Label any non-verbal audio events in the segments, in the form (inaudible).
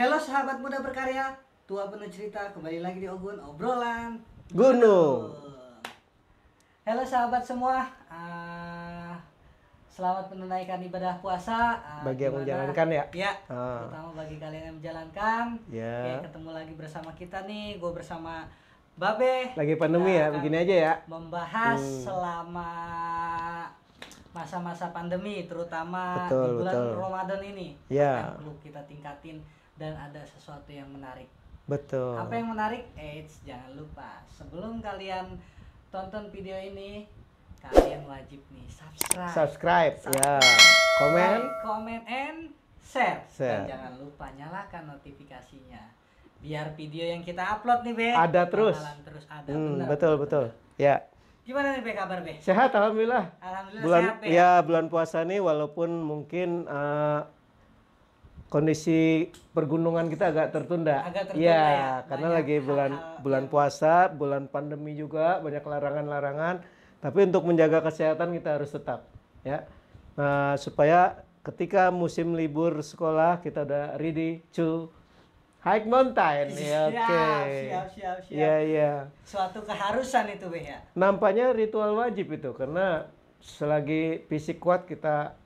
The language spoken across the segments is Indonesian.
Halo sahabat muda berkarya, tua penuh cerita, kembali lagi di Ogun obrolan gunung. Halo sahabat semua, uh, selamat menunaikan ibadah puasa. Uh, bagi yang menjalankan ya. Ya, uh. terutama bagi kalian yang menjalankan. Yeah. Ya. ketemu lagi bersama kita nih, gue bersama Babe. Lagi pandemi ya, begini aja ya. Membahas hmm. selama masa-masa pandemi, terutama betul, di bulan betul. Ramadan ini. Ya. perlu kita tingkatin dan ada sesuatu yang menarik. Betul. Apa yang menarik? Eits, jangan lupa sebelum kalian tonton video ini kalian wajib nih subscribe. Subscribe, ya. subscribe. ya. Komen. comment and share. share. Dan jangan lupa nyalakan notifikasinya. Biar video yang kita upload nih, Be. Ada terus. terus ada. Hmm, benar, betul, betul, betul. Ya. Gimana nih Be kabar, Be? Sehat alhamdulillah. Alhamdulillah bulan, sehat, Be. Ya, bulan puasa nih walaupun mungkin uh, kondisi pergunungan kita agak tertunda. Agak tertunda ya, ya. karena banyak lagi bulan hal -hal. bulan iya. puasa, bulan pandemi juga banyak larangan-larangan. Tapi untuk menjaga kesehatan kita harus tetap ya. Nah, supaya ketika musim libur sekolah kita udah ready to hike mountain. Iya, ya, oke. Okay. Siap, siap, siap. Iya, iya. Suatu keharusan itu, ya. Nampaknya ritual wajib itu karena selagi fisik kuat kita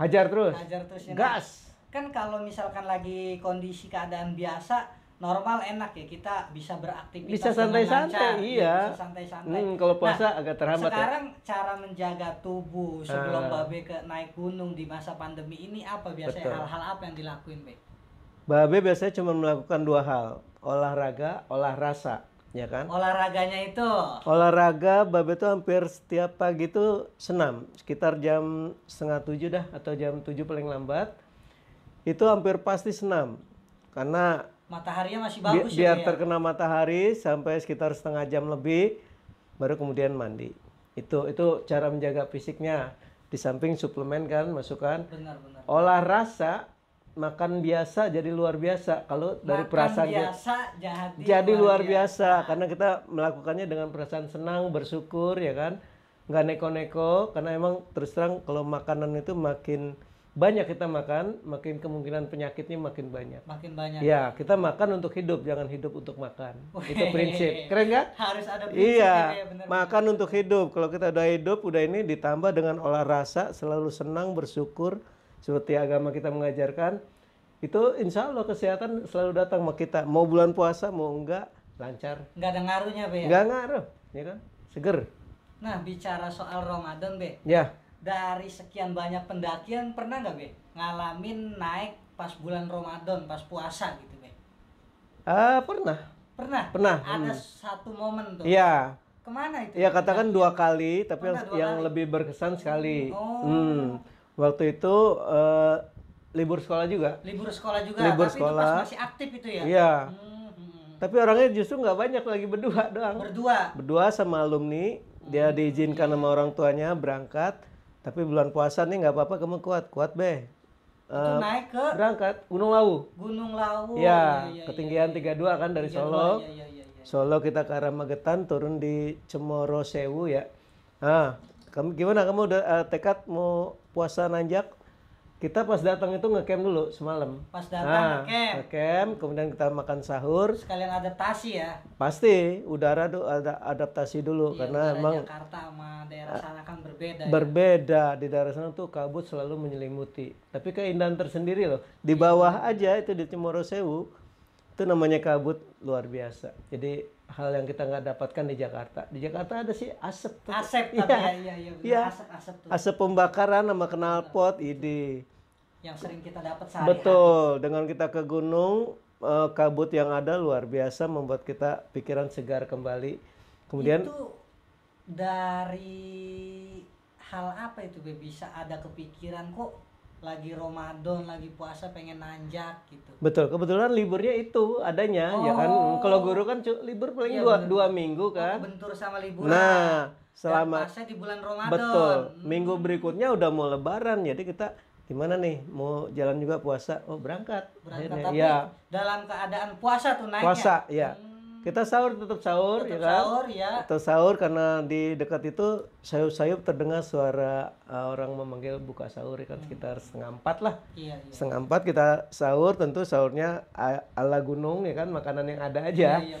hajar terus. Hajar terus. Ya, Gas kan kalau misalkan lagi kondisi keadaan biasa normal enak ya kita bisa beraktivitas bisa santai-santai iya, iya bisa santai-santai hmm, kalau puasa nah, agak terhambat ya. sekarang ya? cara menjaga tubuh sebelum ah. babe ke naik gunung di masa pandemi ini apa biasanya hal-hal apa yang dilakuin be babe biasanya cuma melakukan dua hal olahraga olah rasa ya kan olahraganya itu olahraga babe itu hampir setiap pagi itu senam sekitar jam setengah tujuh dah atau jam tujuh paling lambat itu hampir pasti senam karena mataharinya masih bagus bi ya, biar ya, terkena matahari sampai sekitar setengah jam lebih baru kemudian mandi itu itu cara menjaga fisiknya di samping suplemen kan masukan benar, benar. olah rasa makan biasa jadi luar biasa kalau dari perasaan biasa jadi, jadi luar biasa. biasa karena kita melakukannya dengan perasaan senang bersyukur ya kan nggak neko-neko karena emang terus terang kalau makanan itu makin banyak kita makan, makin kemungkinan penyakitnya makin banyak. Makin banyak. Ya, kita makan untuk hidup, jangan hidup untuk makan. Wee. Itu prinsip. Keren nggak? Harus ada prinsip. Iya. Ya, bener, makan untuk hidup. Kalau kita udah hidup, udah ini ditambah dengan olah rasa, selalu senang, bersyukur, seperti agama kita mengajarkan. Itu insya Allah kesehatan selalu datang sama kita. Mau bulan puasa, mau enggak, lancar. Nggak ada ngaruhnya, Be. Ya? Nggak ngaruh, ya kan? Seger. Nah, bicara soal Ramadan, Be. Ya dari sekian banyak pendakian pernah nggak be ngalamin naik pas bulan Ramadan pas puasa gitu be? Uh, pernah. Pernah. Pernah. Ada hmm. satu momen tuh. Iya. Kemana itu? Iya katakan dua kali tapi pernah yang, yang kali. lebih berkesan sekali. Oh. Hmm. Waktu itu uh, libur sekolah juga. Libur sekolah juga. Libur tapi sekolah. Itu pas masih aktif itu ya. Iya. Hmm, hmm. Tapi orangnya justru nggak banyak lagi berdua doang. Berdua. Berdua sama alumni. Dia hmm. diizinkan sama orang tuanya berangkat tapi bulan puasa nih nggak apa-apa kamu kuat, kuat be. Uh, naik ke berangkat Gunung Lawu. Gunung Lawu. Ya, ya, ya ketinggian ya, ya. 32 kan dari 32, Solo. Ya, ya, ya, ya. Solo kita ke arah Magetan turun di Cemoro Sewu ya. Ah, kamu gimana kamu udah uh, tekad mau puasa nanjak? kita pas datang itu ngecamp dulu semalam. Pas datang nah, ngecamp. Ngecamp, kemudian kita makan sahur. Sekalian adaptasi ya. Pasti, udara tuh ada adaptasi dulu iya, karena emang Jakarta sama daerah sana kan berbeda. Ya. Berbeda ya? di daerah sana tuh kabut selalu menyelimuti. Tapi keindahan tersendiri loh. Di bawah aja itu di Cimoro Sewu itu namanya kabut luar biasa. Jadi hal yang kita nggak dapatkan di Jakarta. Di Jakarta ada sih asap. Asap iya. tapi ya, iya, ya, ya, ya. asap asap tuh. Asap pembakaran sama knalpot, ide yang sering kita dapat sehari Betul, dengan kita ke gunung uh, kabut yang ada luar biasa membuat kita pikiran segar kembali. Kemudian itu dari hal apa itu Be bisa ada kepikiran kok lagi Ramadan, lagi puasa pengen nanjak gitu. Betul, kebetulan liburnya itu adanya oh. ya kan. Oh. Kalau guru kan libur paling iya, dua, dua minggu oh, kan. Bentur sama liburan. Nah, selama di bulan Ramadan. Betul. Minggu hmm. berikutnya udah mau lebaran jadi kita gimana nih mau jalan juga puasa oh berangkat berangkat tapi ya. dalam keadaan puasa tuh naiknya puasa ya hmm. kita sahur tetap sahur tetap ya kan? sahur ya tetap sahur karena di dekat itu sayup-sayup terdengar suara uh, orang memanggil buka sahur ya kan hmm. sekitar setengah empat lah iya, iya. setengah empat kita sahur tentu sahurnya ala gunung ya kan makanan yang ada aja iya, iya,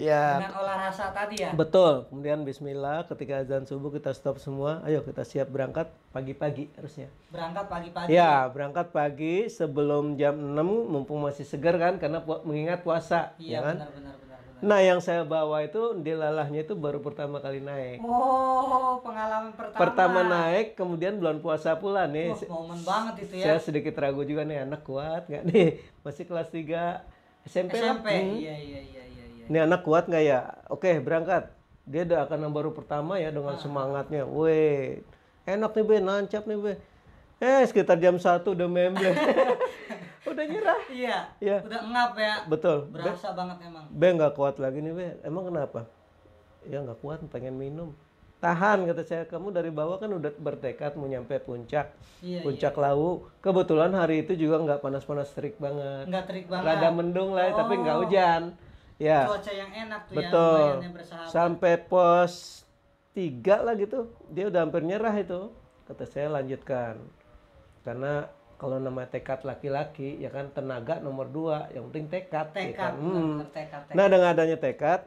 ya. olah rasa tadi ya. Betul. Kemudian Bismillah, ketika azan subuh kita stop semua. Ayo kita siap berangkat pagi-pagi harusnya. Berangkat pagi-pagi. Ya, berangkat pagi sebelum jam 6 mumpung masih segar kan karena pu mengingat puasa. Iya, ya kan? benar, benar, Nah, yang saya bawa itu dilalahnya itu baru pertama kali naik. Oh, pengalaman pertama. Pertama naik, kemudian bulan puasa pula nih. Oh, momen banget itu ya. Saya sedikit ragu juga nih anak kuat nggak nih? Masih kelas 3 SMP, SMP. Iya, iya, iya ini anak kuat nggak ya oke berangkat dia udah akan yang baru pertama ya dengan ah. semangatnya weh enak nih be nancap nih be eh sekitar jam satu udah memble (laughs) udah nyerah iya ya. udah ngap ya betul berasa be, banget emang be nggak kuat lagi nih be emang kenapa ya nggak kuat pengen minum tahan kata saya kamu dari bawah kan udah bertekad mau nyampe puncak iya, iya. puncak iya. lau kebetulan hari itu juga nggak panas-panas terik banget nggak terik banget rada mendung lah oh. tapi nggak oh. hujan ya. cuaca yang enak tuh Betul. yang, yang bersahabat. Sampai pos tiga lah gitu, dia udah hampir nyerah itu. Kata saya lanjutkan. Karena kalau nama tekad laki-laki ya kan tenaga nomor dua, yang penting tekad. Ya tekad, ya kan? hmm. tekad, tekad. Nah dengan adanya tekad,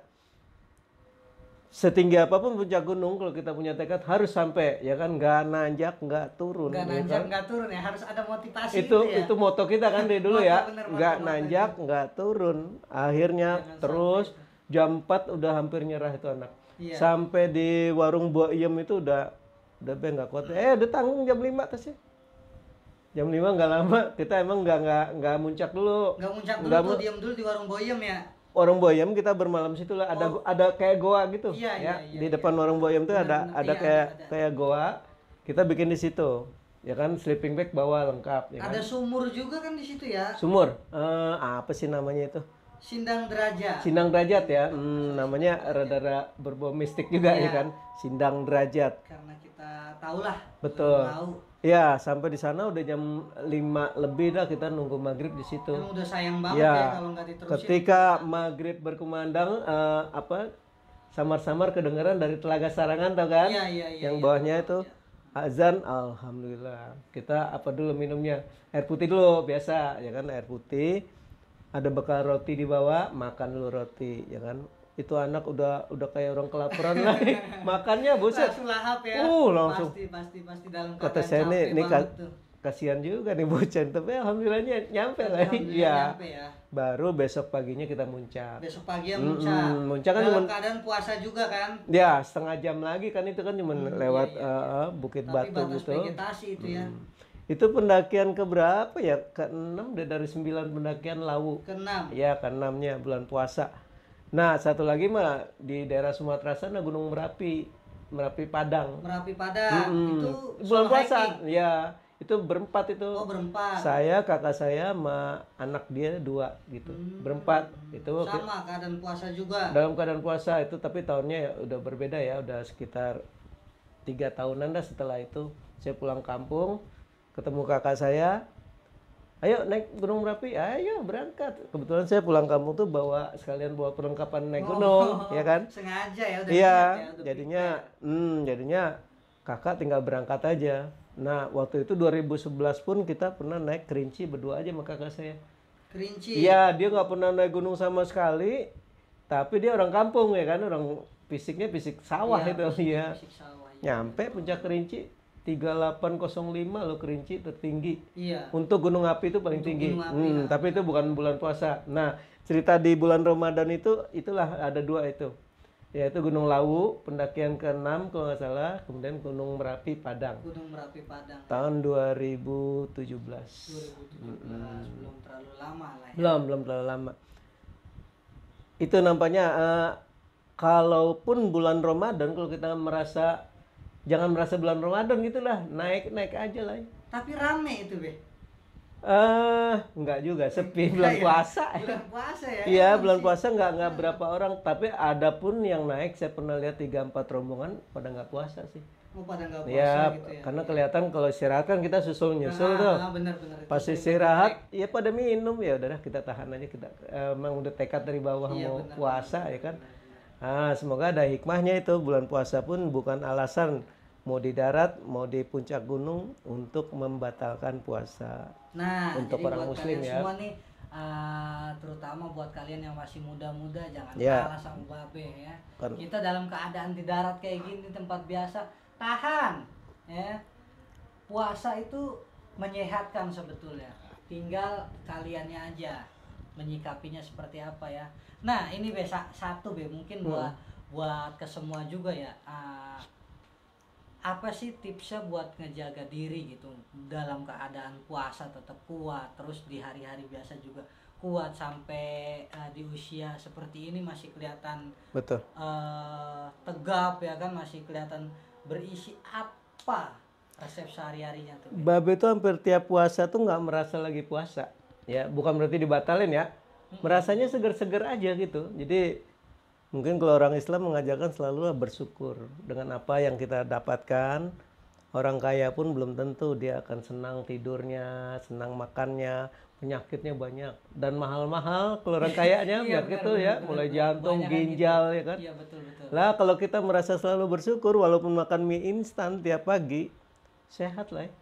setinggi apapun puncak gunung kalau kita punya tekad harus sampai ya kan nggak nanjak nggak turun nggak ya kan? turun ya harus ada motivasi itu itu, ya? itu moto kita kan dari dulu ya nggak nanjak nggak turun akhirnya Jangan terus sampai. jam 4 udah hampir nyerah itu anak iya. sampai di warung buah iem itu udah udah be nggak kuat eh udah tanggung jam 5 tas ya jam lima nggak lama kita emang nggak nggak nggak muncak dulu nggak muncak dulu nggak mu- diem dulu di warung boyem ya warung boyam kita bermalam situ lah ada oh. ada kayak goa gitu iya, ya iya, iya, di iya. depan iya. warung boyam tuh ada ada iya, kayak ada. kayak goa kita bikin di situ ya kan sleeping bag bawa lengkap ya ada kan? sumur juga kan di situ ya sumur uh, apa sih namanya itu sindang derajat sindang derajat ya hmm, namanya rada-rada berbau mistik juga iya. ya kan sindang derajat karena kita kita tahulah. Betul. Tahu. Ya, sampai di sana udah jam 5 lebih dah kita nunggu maghrib di situ. Emang udah sayang banget ya, ya kalau nggak diterusin. Ketika maghrib berkumandang, uh, apa samar-samar kedengeran dari Telaga Sarangan tau kan? Iya, iya, iya. Yang ya, bawahnya ya, itu iya. Azan, alhamdulillah. Kita apa dulu minumnya? Air putih dulu biasa, ya kan? Air putih. Ada bekal roti di bawah, makan dulu roti, ya kan? itu anak udah udah kayak orang kelaparan lah (laughs) makannya buset langsung lahap ya uh langsung pasti pasti pasti dalam kata saya nih nih ka kasihan juga nih bocah tapi alhamdulillahnya nyampe lah ya. Iya. Nyampe ya baru besok paginya kita muncak besok pagi ya muncak mm -hmm. muncak kan dalam cuman, keadaan puasa juga kan ya setengah jam lagi kan itu kan cuma hmm, iya, lewat iya, iya. Uh, bukit tapi batu batas gitu vegetasi itu hmm. ya mm. itu pendakian ke berapa ya? ke enam dari sembilan pendakian Lawu. ke enam Ya, ke enamnya bulan puasa. Nah, satu lagi mah di daerah Sumatera sana Gunung Merapi, Merapi Padang. Merapi Padang hmm itu bulan puasa. Iya, itu berempat itu. Oh, berempat. Saya, kakak saya sama anak dia dua gitu. Hmm. Berempat. Itu sama keadaan puasa juga. Dalam keadaan puasa itu tapi tahunnya ya udah berbeda ya, udah sekitar tiga tahunan dah setelah itu saya pulang kampung ketemu kakak saya ayo naik gunung merapi ayo berangkat kebetulan saya pulang kampung tuh bawa sekalian bawa perlengkapan naik oh, gunung oh, (laughs) ya kan sengaja ya udah iya ya, jadinya hmm, jadinya kakak tinggal berangkat aja nah waktu itu 2011 pun kita pernah naik kerinci berdua aja sama kakak saya kerinci iya dia nggak pernah naik gunung sama sekali tapi dia orang kampung ya kan orang fisiknya fisik sawah ya, itu ya fisik sawah, ya. nyampe puncak kerinci 3805 lo kerinci tertinggi. Iya. Untuk gunung api itu paling Untuk tinggi. api, hmm, ya. tapi itu bukan bulan puasa. Nah, cerita di bulan Ramadan itu itulah ada dua itu. Yaitu Gunung Lawu, pendakian ke-6 kalau nggak salah, kemudian Gunung Merapi Padang. Gunung Merapi Padang. Tahun 2017. 2017 hmm. belum terlalu lama lah ya. Belum, belum terlalu lama. Itu nampaknya uh, kalaupun bulan Ramadan kalau kita merasa jangan merasa bulan Ramadan gitu lah naik naik aja lah tapi rame itu be Eh, uh, enggak juga sepi iya, bulan iya. puasa. Bulan puasa ya. Iya, bulan puasa enggak enggak berapa orang, tapi ada pun yang naik saya pernah lihat tiga empat rombongan pada enggak puasa sih. Oh, pada enggak iya, puasa ya, gitu ya. karena kelihatan kalau istirahat kan kita susul nyusul nah, tuh. Ah, bener, bener. Pas istirahat ya pada minum ya udahlah kita tahan aja kita eh, emang udah tekad dari bawah iya, mau bener, puasa bener, ya kan. Bener Nah, semoga ada hikmahnya itu bulan puasa pun bukan alasan mau di darat, mau di puncak gunung untuk membatalkan puasa. Nah, untuk jadi orang buat muslim ya. Semua nih uh, terutama buat kalian yang masih muda-muda jangan ya. kalah sama babe ya. Kan. Kita dalam keadaan di darat kayak gini tempat biasa tahan ya. Puasa itu menyehatkan sebetulnya. Tinggal kaliannya aja menyikapinya seperti apa ya nah ini besa satu be mungkin hmm. buat buat ke semua juga ya uh, apa sih tipsnya buat ngejaga diri gitu dalam keadaan puasa tetap kuat terus di hari-hari biasa juga kuat sampai uh, di usia seperti ini masih kelihatan betul uh, tegap ya kan masih kelihatan berisi apa resep sehari harinya tuh babe tuh hampir tiap puasa tuh nggak merasa lagi puasa ya bukan berarti dibatalin ya merasanya seger-seger aja gitu jadi mungkin kalau orang Islam mengajarkan selalu bersyukur dengan apa yang kita dapatkan orang kaya pun belum tentu dia akan senang tidurnya senang makannya penyakitnya banyak dan mahal-mahal kalau orang kaya (laughs) iya, gitu ya, banyak itu ya mulai jantung ginjal gitu. ya kan iya, betul, betul. lah kalau kita merasa selalu bersyukur walaupun makan mie instan tiap pagi sehat lah ya,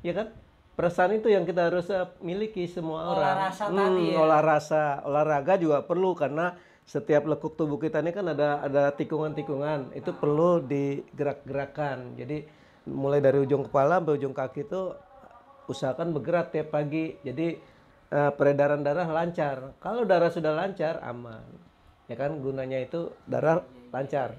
ya kan perasaan itu yang kita harus eh, miliki semua orang. Olah rasa hmm, tadi ya. Olah rasa, olahraga juga perlu karena setiap lekuk tubuh kita ini kan ada ada tikungan-tikungan, itu ah. perlu digerak-gerakan. Jadi mulai dari ujung kepala sampai ujung kaki itu usahakan bergerak tiap pagi. Jadi uh, peredaran darah lancar. Kalau darah sudah lancar aman. Ya kan gunanya itu darah lancar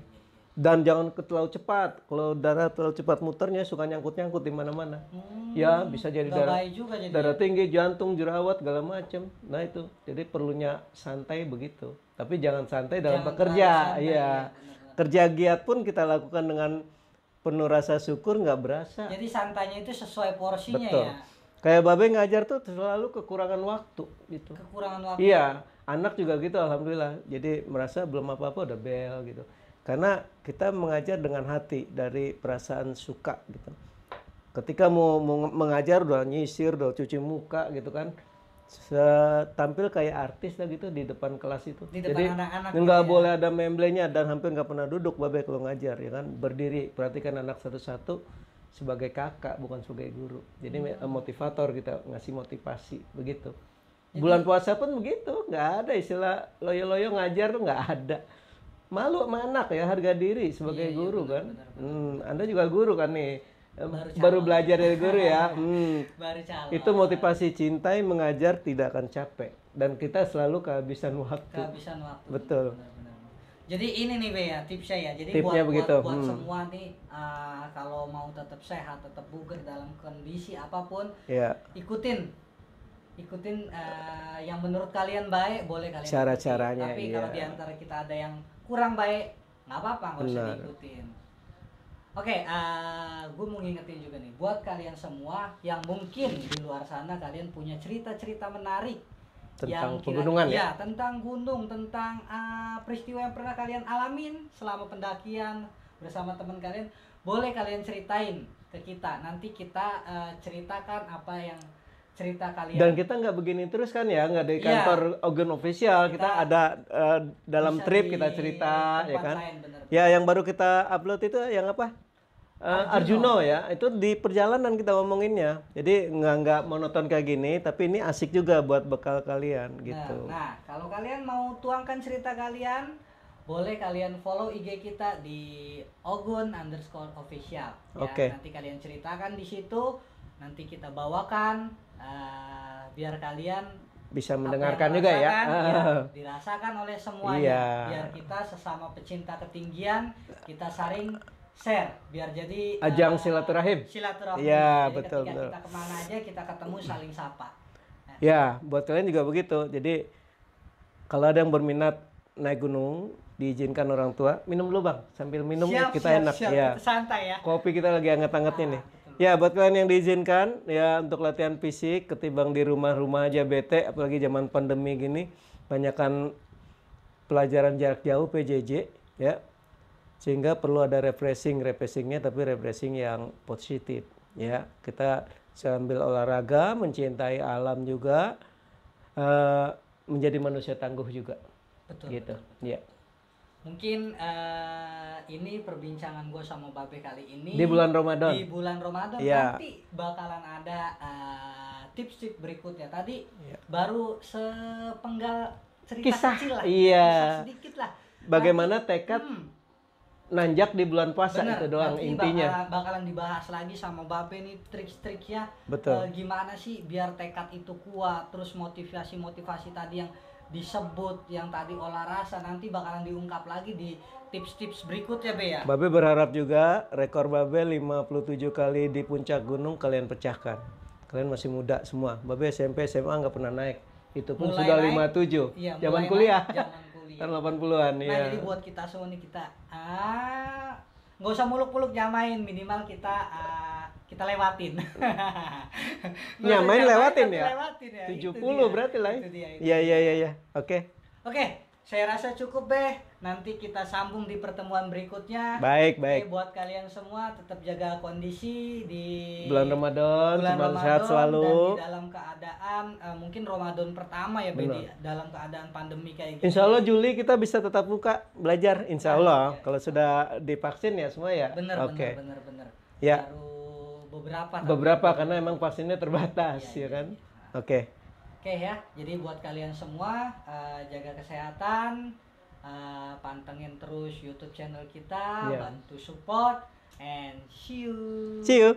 dan jangan terlalu cepat. Kalau darah terlalu cepat muternya suka nyangkut-nyangkut di mana-mana. Hmm. Ya, bisa jadi Gak darah juga jadi darah tinggi, jantung, jerawat, segala macam. Nah, itu. Jadi perlunya santai begitu. Tapi jangan santai dalam jangan bekerja. Santai, iya. ya. ya Kerja giat pun kita lakukan dengan penuh rasa syukur nggak berasa. Jadi santainya itu sesuai porsinya Betul. ya. Kayak Babe ngajar tuh selalu kekurangan waktu gitu. Kekurangan waktu. Iya, anak juga gitu alhamdulillah. Jadi merasa belum apa-apa udah bel gitu karena kita mengajar dengan hati dari perasaan suka gitu ketika mau mengajar udah nyisir udah cuci muka gitu kan tampil kayak artis lah gitu di depan kelas itu di depan jadi nggak gitu nggak ya. boleh ada memblenya dan hampir nggak pernah duduk babe kalau ngajar ya kan berdiri perhatikan anak satu-satu sebagai kakak bukan sebagai guru jadi hmm. motivator kita ngasih motivasi begitu bulan puasa pun begitu nggak ada istilah loyo-loyo ngajar tuh nggak ada malu sama anak ya harga diri sebagai iya, iya guru iya, kan benar, benar, Hmm, anda juga guru kan nih baru, baru belajar dari guru ya (laughs) hmm. baru itu motivasi cintai mengajar tidak akan capek dan kita selalu kehabisan waktu kehabisan waktu betul benar, benar. jadi ini nih Be ya tipsnya ya jadi Tipnya buat begitu. buat, buat hmm. semua nih uh, kalau mau tetap sehat tetap bugar dalam kondisi apapun yeah. ikutin ikutin uh, yang menurut kalian baik boleh kalian cara-caranya tapi iya. kalau diantara kita ada yang kurang baik nggak apa-apa nggak usah diikutin oke okay, uh, eh, gue mau ngingetin juga nih buat kalian semua yang mungkin di luar sana kalian punya cerita-cerita menarik tentang yang pegunungan ya? ya tentang gunung tentang uh, peristiwa yang pernah kalian alamin selama pendakian bersama teman kalian boleh kalian ceritain ke kita nanti kita uh, ceritakan apa yang cerita kalian. Dan kita nggak begini terus kan ya, nggak di iya. kantor yeah. organ official, kita, kita ada uh, dalam trip kita cerita ya kan. Lain, bener -bener. Ya yang baru kita upload itu yang apa? Uh, Arjuno. Arjuno ya, itu di perjalanan kita ngomonginnya. Jadi nggak nggak monoton kayak gini, tapi ini asik juga buat bekal kalian nah, gitu. Nah, kalau kalian mau tuangkan cerita kalian, boleh kalian follow IG kita di ogun underscore official. Ya. Oke. Okay. Nanti kalian ceritakan di situ, nanti kita bawakan Eh, biar kalian bisa mendengarkan juga ya. (laughs) ya dirasakan oleh semuanya iya. biar kita sesama pecinta ketinggian kita saring share biar jadi ajang uh, silaturahim silaturahim ya jadi betul, betul kita kemana aja kita ketemu saling sapa nah. ya buat kalian juga begitu jadi kalau ada yang berminat naik gunung diizinkan orang tua minum dulu bang sambil minum siap, kita siap, enak siap. ya santai ya kopi kita lagi anget-angetnya nah. nih Ya, buat kalian yang diizinkan ya untuk latihan fisik ketimbang di rumah-rumah aja bete apalagi zaman pandemi gini banyakkan pelajaran jarak jauh PJJ ya. Sehingga perlu ada refreshing, refreshingnya tapi refreshing yang positif ya. Kita sambil olahraga mencintai alam juga uh, menjadi manusia tangguh juga. Betul. Gitu. Ya mungkin uh, ini perbincangan gue sama Babe kali ini di bulan Ramadan di bulan Ramadan yeah. nanti bakalan ada uh, eh, tips tips berikutnya tadi yeah. baru sepenggal cerita kisah, kecil lah iya. kisah sedikit lah bagaimana nanti, tekad hmm, nanjak di bulan puasa Bener, itu doang nanti intinya bakalan, bakalan dibahas lagi sama Babe nih trik-triknya betul uh, gimana sih biar tekad itu kuat terus motivasi motivasi tadi yang disebut yang tadi olah rasa nanti bakalan diungkap lagi di tips-tips berikutnya Be ya. Babe berharap juga rekor Babe 57 kali di puncak gunung kalian pecahkan. Kalian masih muda semua. Babe SMP SMA nggak pernah naik. Itu pun sudah naik, 57. Iya, zaman kuliah. Naik, kuliah. Tahun 80-an ya. Nah, jadi iya. buat kita semua nih kita ah nggak usah muluk-muluk nyamain minimal kita ah, kita lewatin. (laughs) ya, main lewatin ya? Lewatin ya. 70 berarti lah. Iya iya iya iya. Oke. Oke, saya rasa cukup deh. Nanti kita sambung di pertemuan berikutnya. Baik, baik. buat kalian semua tetap jaga kondisi di bulan Ramadan, bulan Ramadan sehat selalu. Dan di dalam keadaan uh, mungkin Ramadan pertama ya Bedi, dalam keadaan pandemi kayak gitu. Insya Allah Juli kita bisa tetap buka belajar Insya Allah. Ya, ya. Kalau sudah divaksin ya semua ya. Bener, okay. bener, bener, bener. Ya. Baru beberapa beberapa karena emang vaksinnya terbatas iya, ya, ya, kan iya. oke okay. oke okay, ya jadi buat kalian semua uh, jaga kesehatan uh, pantengin terus YouTube channel kita yeah. bantu support and see you see you